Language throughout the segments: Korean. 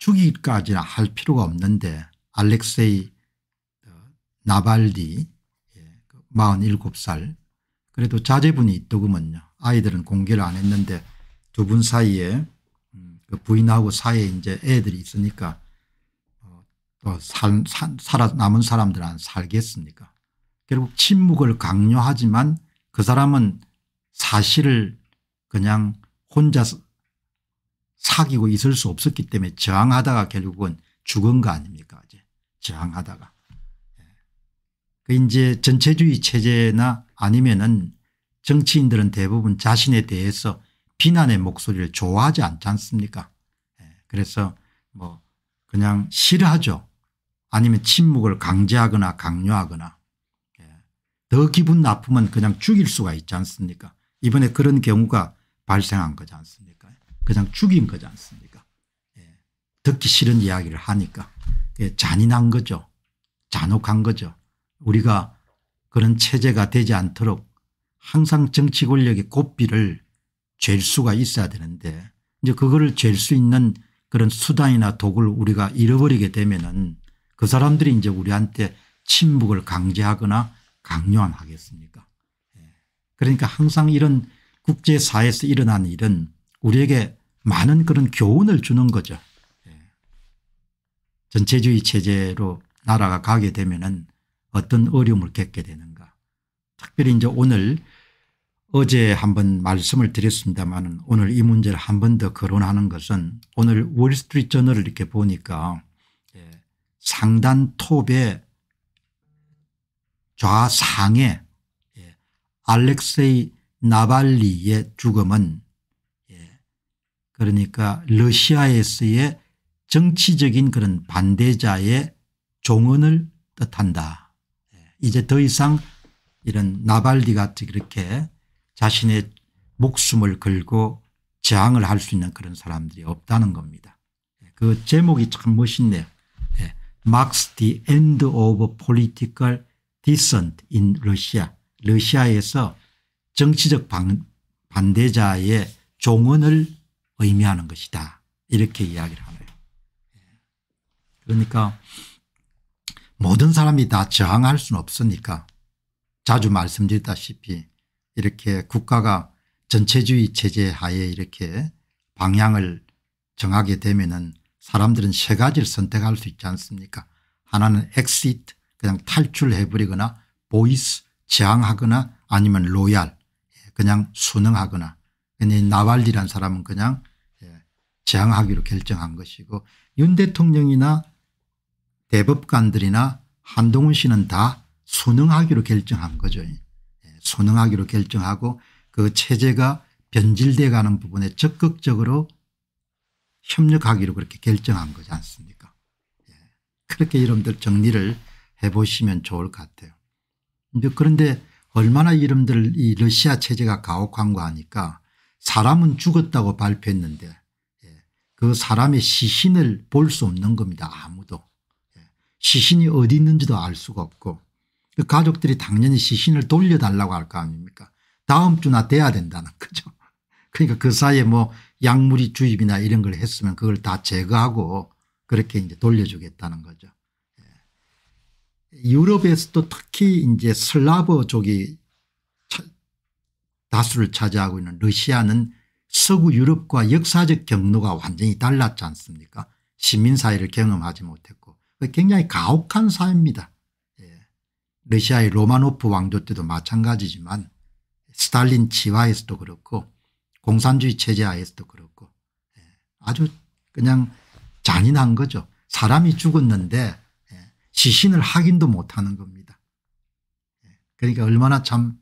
죽이기까지는 할 필요가 없는데 알렉세이 어, 나발디 47살 예, 그 그래도 자제분이 있더구먼요. 아이들은 공개를 안 했는데 두 분 사이에 음, 그 부인하고 사이에 이제 애들이 있으니까 어, 또 살, 살아 남은 사람들 안 살겠습니까 결국 침묵을 강요하지만 그 사람은 사실을 그냥 혼자 서 사귀고 있을 수 없었기 때문에 저항하다가 결국은 죽은 거 아닙니까 이제 저항하다가. 예. 그 이제 전체주의 체제나 아니면은 정치인들은 대부분 자신에 대해서 비난의 목소리를 좋아하지 않지 않습니까 예. 그래서 뭐 그냥 싫어하죠. 아니면 침묵을 강제하거나 강요하거나 예. 더 기분 나쁘면 그냥 죽일 수가 있지 않습니까 이번에 그런 경우가 발생한 거지 않습니까 더 이상 죽인 거지 않습니까? 예. 듣기 싫은 이야기를 하니까 예, 잔인한 거죠. 잔혹한 거죠. 우리가 그런 체제가 되지 않도록 항상 정치 권력의 고삐를 잴 수가 있어야 되는데 이제 그거를 잴수 있는 그런 수단이나 도구 우리가 잃어버리게 되면은 그 사람들이 이제 우리한테 침묵을 강제하거나 강요한 하겠습니까? 예. 그러니까 항상 이런 국제사회에서 일어난 일은 우리에게 많은 그런 교훈을 주는 거죠. 예. 전체주의 체제로 나라가 가게 되면은 어떤 어려움을 겪게 되는가. 특별히 이제 오늘 어제 한번 말씀을 드렸습니다만 오늘 이 문제를 한 번 더 거론하는 것은 오늘 월스트리트 저널을 이렇게 보니까 예, 상단 톱의 좌상에 예, 알렉세이 나발리의 죽음은 그러니까 러시아에서의 정치적인 그런 반대자의 종언을 뜻한다. 예, 이제 더 이상 이런 나발디 같이 그렇게 자신의 목숨을 걸고 저항을 할 수 있는 그런 사람들이 없다는 겁니다. 예, 그 제목이 참 멋있네요. m a r the end of political dissent in Russia. 러시아에서 정치적 반대자의 종언을 의미하는 것이다. 이렇게 이야기를 하네요. 그러니까 모든 사람이 다 저항할 수는 없으니까 자주 말씀드렸다시피 이렇게 국가가 전체주의 체제 하에 이렇게 방향을 정하게 되면은 사람들은 세 가지를 선택할 수 있지 않습니까? 하나는 엑시트 그냥 탈출해버리거나 보이스 저항하거나 아니면 로얄 그냥 순응하거나 근데 나발리란 사람은 그냥 제항하기로 결정한 것이고 윤 대통령이나 대법관들이나 한동훈 씨는 다 순응하기로 결정한 거죠. 순응하기로 예, 결정하고 그 체제가 변질되어 가는 부분에 적극적으로 협력하기로 그렇게 결정한 거지 않습니까 예, 그렇게 여러분들 정리를 해보시면 좋을 것 같아요. 그런데 얼마나 이름들 이 러시아 체제가 가혹한 거 하니까 사람은 죽었다고 발표했는데 그 사람의 시신을 볼 수 없는 겁니다. 아무도. 예. 시신이 어디 있는지도 알 수가 없고 그 가족들이 당연히 시신을 돌려달라고 할 거 아닙니까 다음 주나 돼야 된다는 거죠. 그러니까 그 사이에 뭐 약물이 주입이나 이런 걸 했으면 그걸 다 제거하고 그렇게 이제 돌려주겠다는 거죠. 예. 유럽에서도 특히 이제 슬라브족이 다수를 차지하고 있는 러시아는 서구 유럽과 역사적 경로가 완전히 달랐지 않습니까 시민사회를 경험하지 못했고 굉장히 가혹한 사회입니다. 예. 러시아의 로마노프 왕조 때도 마찬가지지만 스탈린 치하에서도 그렇고 공산주의 체제 하에서도 그렇고 예. 아주 그냥 잔인한 거죠. 사람이 죽었는데 예. 시신을 확인도 못하는 겁니다. 예. 그러니까 얼마나 참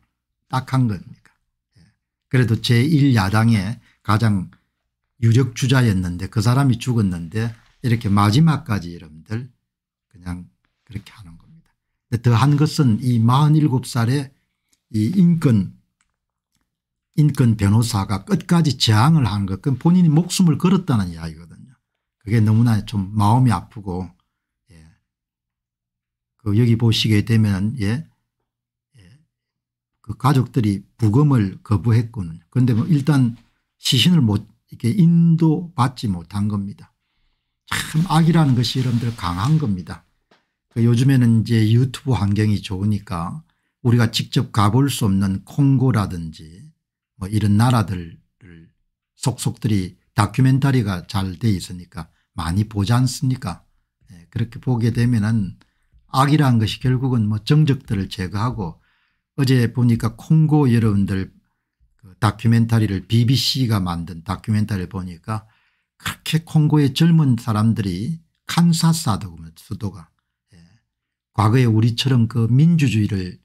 딱한 겁니다. 그래도 제1야당의 가장 유력 주자였는데 그 사람이 죽었는데 이렇게 마지막까지 여러분들 그냥 그렇게 하는 겁니다. 더한 것은 이 47살의 이 인권 인권 변호사가 끝까지 저항을 한 것, 그 본인이 목숨을 걸었다는 이야기거든요. 그게 너무나 좀 마음이 아프고, 예. 그 여기 보시게 되면, 예. 그 가족들이 부검을 거부했군요 그런데 뭐 일단 시신을 못 이렇게 인도받지 못한 겁니다. 참 악이라는 것이 여러분들 강한 겁니다. 그 요즘에는 이제 유튜브 환경이 좋으니까 우리가 직접 가볼 수 없는 콩고라든지 뭐 이런 나라들을 속속들이 다큐멘터리가 잘 돼 있으니까 많이 보지 않습니까 예, 그렇게 보게 되면 은 악이라는 것이 결국은 뭐 정적들을 제거하고 어제 보니까 콩고 여러분들 그 다큐멘터리를 bbc가 만든 다큐멘터리를 보니까 그렇게 콩고의 젊은 사람들이 칸사스도다고 수도가. 예. 과거에 우리처럼 그 민주주의를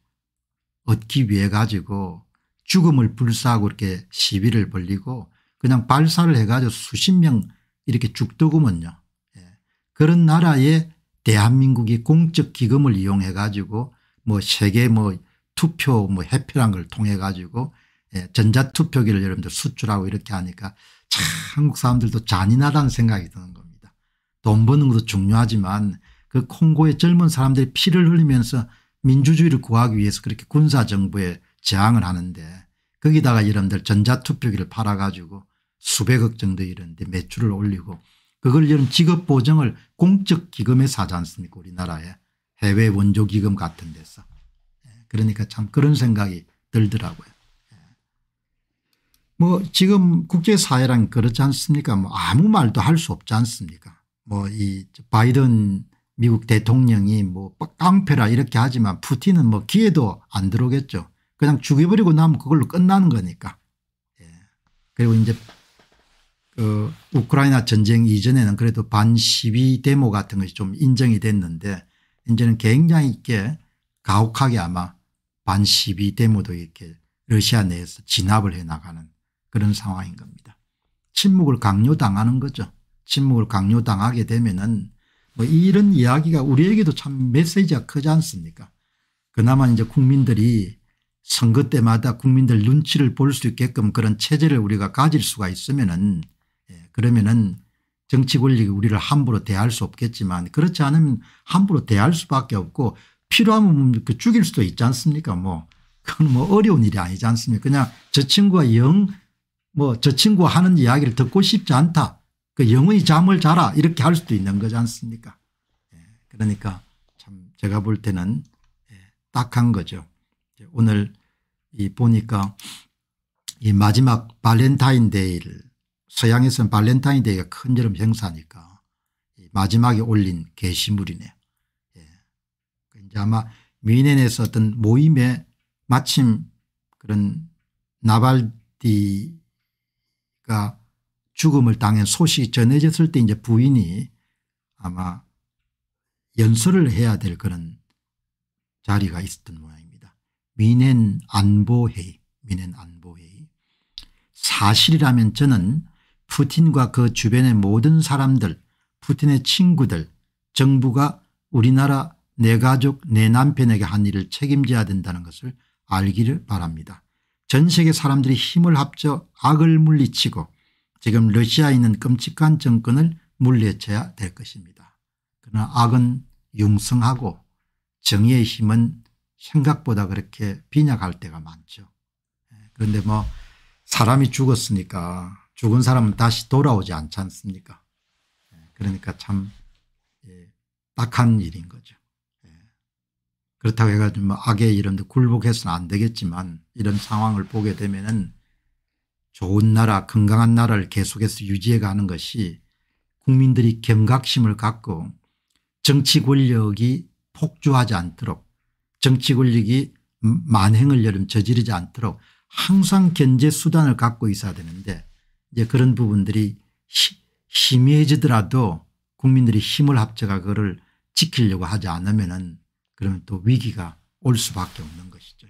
얻기 위해 가지고 죽음을 불사하고 이렇게 시비를 벌리고 그냥 발사를 해가지고 수십 명 이렇게 죽더구먼요. 예. 그런 나라에 대한민국이 공적 기금을 이용해 가지고 뭐 세계 뭐 투표 뭐 해표란 걸 통해 가지고 예, 전자투표기를 여러분들 수출하고 이렇게 하니까 참 한국 사람들도 잔인하다는 생각이 드는 겁니다. 돈 버는 것도 중요하지만 그 콩고의 젊은 사람들이 피를 흘리면서 민주주의를 구하기 위해서 그렇게 군사정부에 저항을 하는데 거기다가 여러분들 전자투표기를 팔아가지고 수백억 정도 이런데 매출을 올리고 그걸 여러분 직업보정을 공적기금에 사지 않습니까 우리나라에 해외 원조기금 같은 데서 그러니까 참 그런 생각이 들더라고요. 예. 뭐 지금 국제사회란 그렇지 않습니까? 뭐 아무 말도 할 수 없지 않습니까? 뭐 이 바이든 미국 대통령이 뭐 깡패라 이렇게 하지만 푸틴은 뭐 기회도 안 들어오겠죠. 그냥 죽여버리고 나면 그걸로 끝나는 거니까. 예. 그리고 이제 그 우크라이나 전쟁 이전에는 그래도 반 시위 데모 같은 것이 좀 인정이 됐는데 이제는 굉장히 있게 가혹하게 아마 반시비 데모도 이렇게 러시아 내에서 진압을 해나가는 그런 상황인 겁니다. 침묵을 강요당하는 거죠. 침묵을 강요당하게 되면은 뭐 이런 이야기가 우리에게도 참 메시지가 크지 않습니까? 그나마 이제 국민들이 선거 때마다 국민들 눈치를 볼 수 있게끔 그런 체제를 우리가 가질 수가 있으면은 예, 그러면은 정치 권력이 우리를 함부로 대할 수 없겠지만 그렇지 않으면 함부로 대할 수밖에 없고 필요하면 그 죽일 수도 있지 않습니까? 뭐 그건 뭐 어려운 일이 아니지 않습니까? 그냥 저 친구가 영뭐 저 친구가 하는 이야기를 듣고 싶지 않다. 그 영의 잠을 자라 이렇게 할 수도 있는 거지 않습니까? 예, 그러니까 참 제가 볼 때는 예, 딱한 거죠. 오늘 이 보니까 이 마지막 발렌타인데이를 서양에서는 발렌타인데이가 큰 여름 행사니까 마지막에 올린 게시물이네. 아마 미넨에서 어떤 모임에 마침 그런 나발디가 죽음을 당한 소식이 전해졌을 때 이제 부인이 아마 연설을 해야 될 그런 자리가 있었던 모양입니다. 미넨 안보회의, 미넨 안보회의. 사실이라면 저는 푸틴과 그 주변의 모든 사람들, 푸틴의 친구들, 정부가 우리나라 내 가족 내 남편에게 한 일을 책임져야 된다는 것을 알기를 바랍니다. 전 세계 사람들이 힘을 합쳐 악을 물리치고 지금 러시아에 있는 끔찍한 정권을 물리쳐야 될 것입니다. 그러나 악은 융성하고 정의의 힘은 생각보다 그렇게 빈약할 때가 많죠. 예, 그런데 뭐 사람이 죽었으니까 죽은 사람은 다시 돌아오지 않지 않습니까 예, 그러니까 참 예, 딱한 일인 거죠. 그렇다고 해가지고 뭐 악의 이런데 굴복해서는 안 되겠지만 이런 상황을 보게 되면은 좋은 나라 건강한 나라를 계속해서 유지해 가는 것이 국민들이 경각심을 갖고 정치 권력이 폭주하지 않도록 정치 권력이 만행을 여름 저지르지 않도록 항상 견제 수단을 갖고 있어야 되는데 이제 그런 부분들이 심해지더라도 국민들이 힘을 합쳐가 그를 지키려고 하지 않으면은 그러면 또 위기가 올 수밖에 없는 것이죠.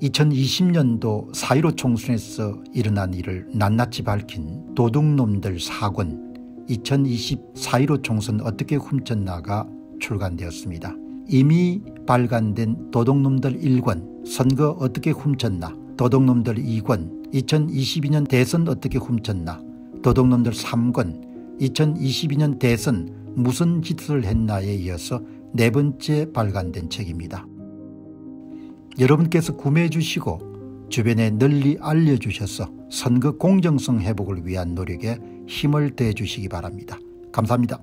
2020년도 4.15 총선에서 일어난 일을 낱낱이 밝힌 도둑놈들 4권 2020 4.15 총선 어떻게 훔쳤나가 출간되었습니다. 이미 발간된 도둑놈들 1권 선거 어떻게 훔쳤나 도둑놈들 2권 2022년 대선 어떻게 훔쳤나 도둑놈들 3권 2022년 대선 무슨 짓을 했나에 이어서 네 번째 발간된 책입니다. 여러분께서 구매해 주시고 주변에 널리 알려주셔서 선거 공정성 회복을 위한 노력에 힘을 대주시기 바랍니다. 감사합니다.